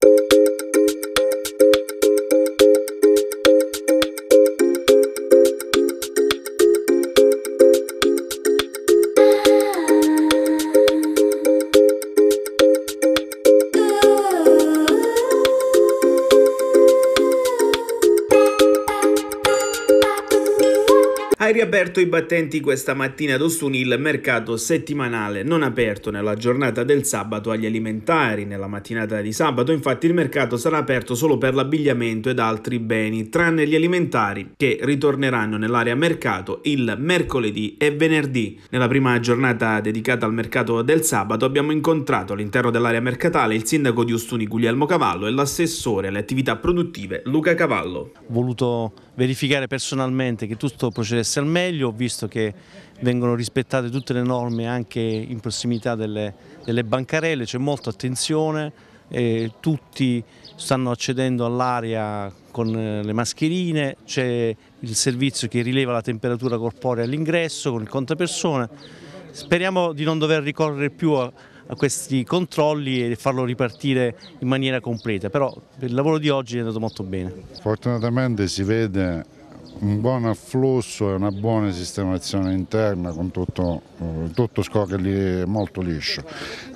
Thank you. hai riaperto i battenti questa mattina ad Ostuni il mercato settimanale non aperto nella giornata del sabato agli alimentari. Nella mattinata di sabato infatti il mercato sarà aperto solo per l'abbigliamento ed altri beni, tranne gli alimentari che ritorneranno nell'area mercato il mercoledì e venerdì. Nella prima giornata dedicata al mercato del sabato abbiamo incontrato all'interno dell'area mercatale il sindaco di Ostuni Guglielmo Cavallo e l'assessore alle attività produttive Luca Cavallo. Ho voluto verificare personalmente che tutto procedesse al meglio, ho visto che vengono rispettate tutte le norme anche in prossimità delle, delle bancarelle, c'è molta attenzione, eh, tutti stanno accedendo all'aria con eh, le mascherine, c'è il servizio che rileva la temperatura corporea all'ingresso con il contapersona. Speriamo di non dover ricorrere più a, a questi controlli e farlo ripartire in maniera completa, però il lavoro di oggi è andato molto bene. Fortunatamente si vede un buon afflusso e una buona sistemazione interna con tutto, eh, tutto scorre molto liscio.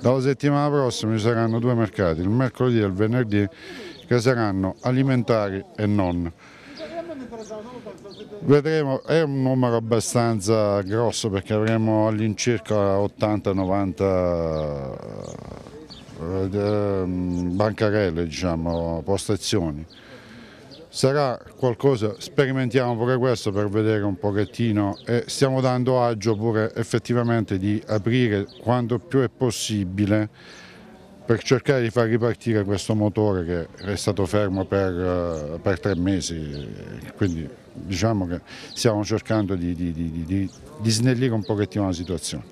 Dalla settimana prossima ci saranno due mercati, il mercoledì e il venerdì, che saranno alimentari e non. Vedremo, è un numero abbastanza grosso perché avremo all'incirca 80-90 eh, eh, bancarelle, diciamo, postazioni sarà qualcosa, sperimentiamo pure questo per vedere un pochettino e stiamo dando agio pure effettivamente di aprire quanto più è possibile per cercare di far ripartire questo motore che è stato fermo per, eh, per tre mesi, quindi diciamo che stiamo cercando di, di, di, di snellire un pochettino la situazione.